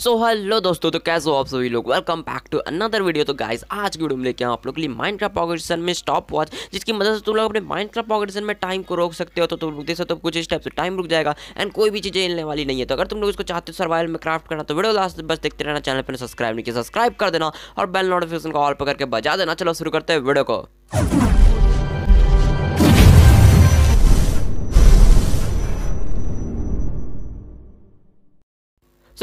so hello दोस्तों तो कैसे हो आप सभी लोग welcome back to another video तो गाइस आज की वीडियो में लेके आप लोग के लिए माइंड क्राफ्ट में स्टॉप वॉच जिसकी मदद से तुम लोग अपने माइंड क्राफ्ट में टाइम को रोक सकते हो तो तुम लोग देख सकते हो कुछ स्टेप से टाइम रुक जाएगा एंड कोई भी चीज़ें हिलने वाली नहीं है तो अगर तुम लोग इसको चाहते हो सर्वाइवल में क्राफ्ट करना तो वीडियो लास्ट बस देखते रहना चैनल पर सब्सक्राइब नहीं किया सब्सक्राइब कर देना और बेल नोटिफिकेशन को ऑल पर करके बजा देना चलो शुरू करते हैं वीडियो को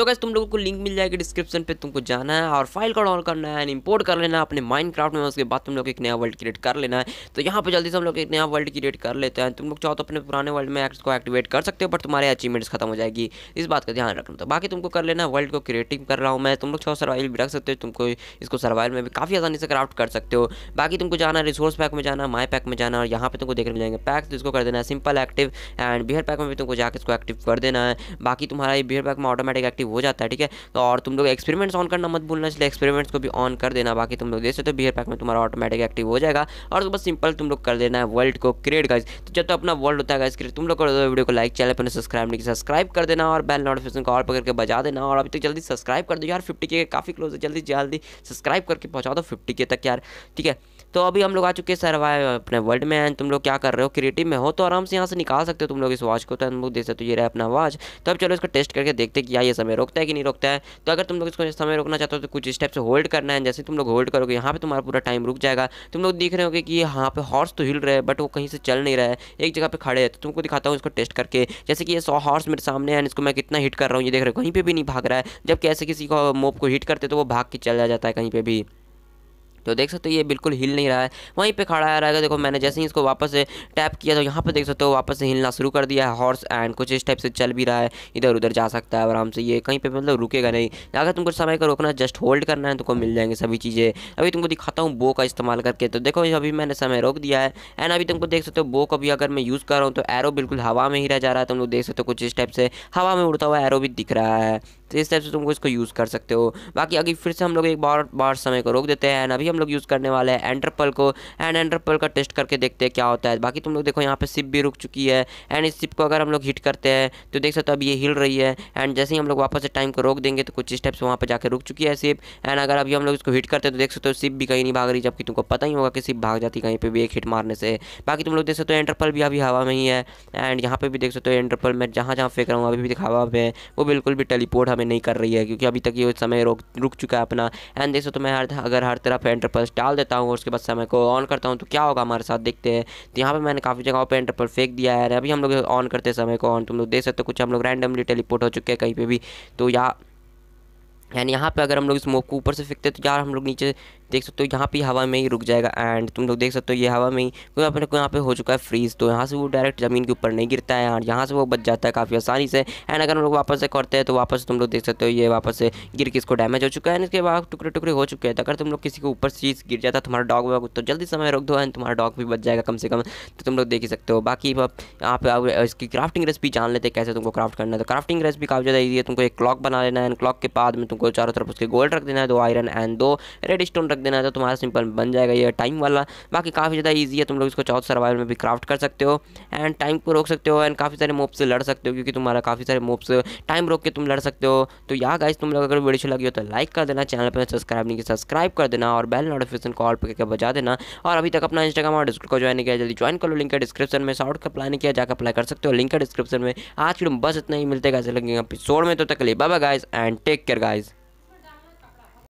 सो तो गैस तुम लोगों को लिंक मिल जाएगी डिस्क्रिप्शन पे तुमको जाना है और फाइल को डाउनलोड करना है एंड कर लेना है अपने माइंड में उसके बाद तुम लोग एक नया वर्ल्ड क्रिएट कर लेना है तो यहाँ पर जल्दी से हम लोग एक नया वर्ल्ड क्रिएट कर लेते हैं तुम लोग चाहो तो अपने पुराने वर्ल्ड में एक्ट को एक्टिवेट कर सकते हो पर तुम्हारे अचीवमेंट्स खत्म हो जाएगी इस बात का ध्यान रखना तो बाकी तुमको कर लेना वर्ल्ड को क्रिएटिव कर रहा हूँ मैं तुम लोग चाहो सर्वाइल भी रख सकते हो तुमको इसको सर्वाइल में भी काफ़ी आसानी से क्राफ्ट कर सकते हो बाकी तुमको जाना रिसोर्स पैक में जाना माई पैक में जाना और यहाँ पर तुमको देखने जाएंगे पैक तो इसको कर देना है simple active and behaviour pack में भी तुमको जाकर इसको एक्टिव कर देना है बाकी तुम्हारा बियर पैक में ऑटोमेटिक एक्टिव हो जाता है ठीक है तो और तुम लोग एक्सपेरिमेंट्स ऑन करना मत भूलना चाहिए एक्सपेरिमेंट्स को भी ऑन कर देना बाकी तुम लोग देख सकते हो बियर पैक में तुम्हारा ऑटोमेटिक एक्टिव हो जाएगा और तो बस सिंपल तुम लोग कर देना है वर्ल्ड को क्रिएट गाइज तो जब तो अपना वर्ल्ड होता है गाइज क्रिएट तुम लोग कर दो वीडियो को लाइक चैनल पर सब्सक्राइब नहीं सब्सक्राइब कर देना और बेल नोटिफिकेशन को ऑल पर करके बजा देना और अभी तक जल्दी सब्सक्राइब कर दो यार फिफ्टी के काफ़ी क्लोज है जल्दी जल्दी सब्सक्राइब करके पहुँचा दो तो फिफ्टी के तक यार ठीक है तो अभी हम लोग आ चुके हैं सर्वाइव अपने वर्ल्ड में एंड तुम लोग क्या कर रहे हो क्रिएटिव में हो तो आराम से यहाँ से निकाल सकते हो तुम लोग इस वॉच को तो हम लोग देख सकते हो ये रहा अपना वॉच तो अब चलो इसको टेस्ट करके देखते हैं कि यहाँ ये समय रोकता है कि नहीं रोकता है तो अगर तुम लोग इसको समय रोकना चाहते हो तो कुछ स्टेप से होल्ड करना है जैसे तुम लोग होल्ड करोगे यहाँ पर तुम्हारा पूरा टाइम रुक जाएगा तुम लोग देख रहे हो कि यहाँ पर हॉर्स तो हिल रहे हैं बट वो कहीं से चल नहीं रहा है एक जगह पर खड़े हैं तो तुमको दिखाता हूँ इसको टेस्ट करके जैसे कि ये सौ हॉर्स मेरे सामने है इसको मैं कितना हिट कर रहा हूँ ये देख रहे हो कहीं पर भी नहीं भाग रहा है जब कैसे किसी को मोब को हिट करते तो वो भाग के चला जाता है कहीं पर भी तो देख सकते हो ये बिल्कुल हिल नहीं रहा है वहीं पे खड़ा आ रहा है देखो मैंने जैसे ही इसको वापस से टैप किया तो यहाँ पे देख सकते हो वापस से हिलना शुरू कर दिया है हॉर्स एंड कुछ इस टाइप से चल भी रहा है इधर उधर जा सकता है आराम से ये कहीं पे मतलब रुकेगा नहीं अगर तुमको समय का रोकना जस्ट होल्ड करना है तो तुमको मिल जाएंगे सभी चीज़ें अभी तुमको दिखाता हूँ बो का इस्तेमाल करके तो देखो अभी मैंने समय रोक दिया है एंड अभी तुमको देख सकते हो बो का भी अगर मैं यूज़ कर रहा हूँ तो एरो बिल्कुल हवा में ही रह जा रहा है तुम लोग देख सकते हो कुछ इस टाइप से हवा में उड़ता हुआ एरो भी दिख रहा है तो इस टाइप से तुमको इसको यूज़ कर सकते हो बाकी अभी फिर से हम लोग एक बार बार समय को रोक देते हैं एंड अभी हम लोग यूज़ करने वाले हैं एंटरपल को एंड एंटरपल का टेस्ट करके देखते हैं क्या होता है बाकी तुम लोग देखो यहाँ पर सिप भी रुक चुकी है एंड इस सिप को अगर हम लोग हिट करते हैं तो देख सकते हो अब ये हिल रही है एंड जैसे ही हम लोग वापस से टाइम को रोक देंगे तो कुछ स्टेप्स वहाँ पर जाकर रुक चुकी है सिप एंड अगर अभी हम लोग इसको हिट करते हैं तो देख सकते हो सिप भी कहीं नहीं भाग रही जबकि तुमको पता ही होगा कि सिप भाग जाती कहीं पर भी एक हिट मारने से बाकी तुम लोग देख सकते हो एंटरपल भी अभी हवा में ही है एंड यहाँ पर भी देख सकते हो एंटरपल मैं जहाँ जहाँ फेंक रहा हूँ अभी भी हवा पे वो बिल्कुल भी टेलीपोर्ट हमें नहीं कर रही है क्योंकि अभी तक ये समय रुक चुका है अपना एंड देख सकते हो मैं हर अगर हर तरफ एंटर इंटरपल्स डाल देता हूँ और उसके बाद समय को ऑन करता हूँ तो क्या होगा हमारे साथ देखते हैं तो यहाँ पर मैंने काफ़ी जगहों पर इंटरपल फेंक दिया है अभी हम लोग ऑन करते समय को ऑन तुम लोग देख सकते हो कुछ हम लोग रैंडमली टेलीपोर्ट हो चुके हैं कहीं पर भी तो या यानी यहाँ पे अगर हम लोग इस मोक को ऊपर से फेंकते तो यार हम लोग नीचे देख सकते हो यहाँ पे हवा में ही रुक जाएगा एंड तुम लोग देख सकते हो ये हवा में ही क्योंकि अपने को यहाँ पे हो चुका है फ्रीज़ तो यहाँ से वो डायरेक्ट ज़मीन के ऊपर नहीं गिरता है एंड यहाँ से वो बच जाता है काफ़ी आसानी से एंड अगर हम लोग वापस से करते हैं तो वापस तुम लोग देख सकते हो ये वापस से गिर के इसको डैमेज हो चुका है इसके बाद टुकड़े टुकड़े हो चुके हैं तो अगर तुम लोग किसी के ऊपर चीज़ गिर जाता है तुम्हारा डॉग वॉग तो जल्दी समय रोक दो एंड तुम्हारा डॉग भी बच जाएगा कम से कम तो तुम लोग देख ही सकते हो बाकी अब यहाँ पे इसकी क्राफ्टिंग रेसिपी जान लेते हैं कैसे तुमको क्राफ्ट करना है तो क्राफ्टिंग रेसिपी काफ़ी ज़्यादा ईजी है तुमको एक क्लॉक बना लेना है एंड क्लॉक के बाद में तुमको चारों तरफ उसके गोल्ड रख देना है दो आयरन एंड दो रेड स्टोन रख देना है तो तुम्हारा सिंपल बन जाएगा ये टाइम वाला बाकी काफ़ी ज़्यादा ईजी है तुम लोग इसको चौथ सर्वाइवल तो में भी क्राफ्ट कर सकते हो एंड टाइम को रोक सकते हो एंड काफ़ी सारे मोब से लड़ सकते हो क्योंकि तुम्हारा काफ़ी सारे मोब से टाइम रोक के तुम लड़ सकते हो तो या गाइस तुम लोग अगर वीडियो अच्छी लगी हो तो लाइक कर देना चैनल पर सब्सक्राइब नहीं सब्सक्राइब कर देना और बेल नोटिफिकेशन कॉल पर करके बजा देना और अभी तक अपना इंस्टाग्राम और डिस्क्रिप्ट को ज्वाइन नहीं किया जल्दी ज्वाइन कर लो लिंक का डिस्क्रिप्शन में शॉर्ट का अप्लाई किया जाकर अप्लाई कर सकते हो लिंक है डिस्क्रिप्शन में आज फिर बस इतना ही मिलते गाइस लगेगा एपिसोड में तो तक ले बाबा guys and take care guys